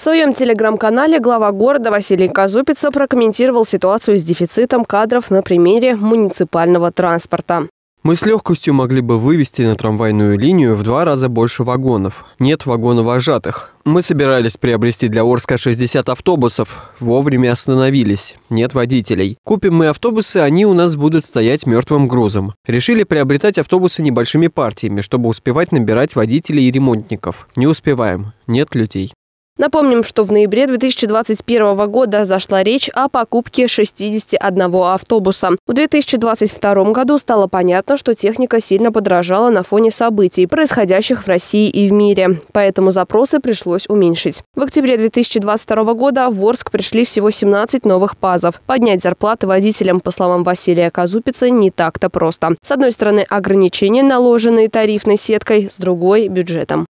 В своем телеграм-канале глава города Василий Казупица прокомментировал ситуацию с дефицитом кадров на примере муниципального транспорта. Мы с легкостью могли бы вывести на трамвайную линию в два раза больше вагонов. Нет вагонов вагоновожатых. Мы собирались приобрести для Орска 60 автобусов. Вовремя остановились. Нет водителей. Купим мы автобусы, они у нас будут стоять мертвым грузом. Решили приобретать автобусы небольшими партиями, чтобы успевать набирать водителей и ремонтников. Не успеваем. Нет людей. Напомним, что в ноябре 2021 года зашла речь о покупке 61 автобуса. В 2022 году стало понятно, что техника сильно подорожала на фоне событий, происходящих в России и в мире. Поэтому запросы пришлось уменьшить. В октябре 2022 года в Орск пришли всего 17 новых пазов. Поднять зарплаты водителям, по словам Василия Казупица, не так-то просто. С одной стороны, ограничения, наложенные тарифной сеткой, с другой – бюджетом.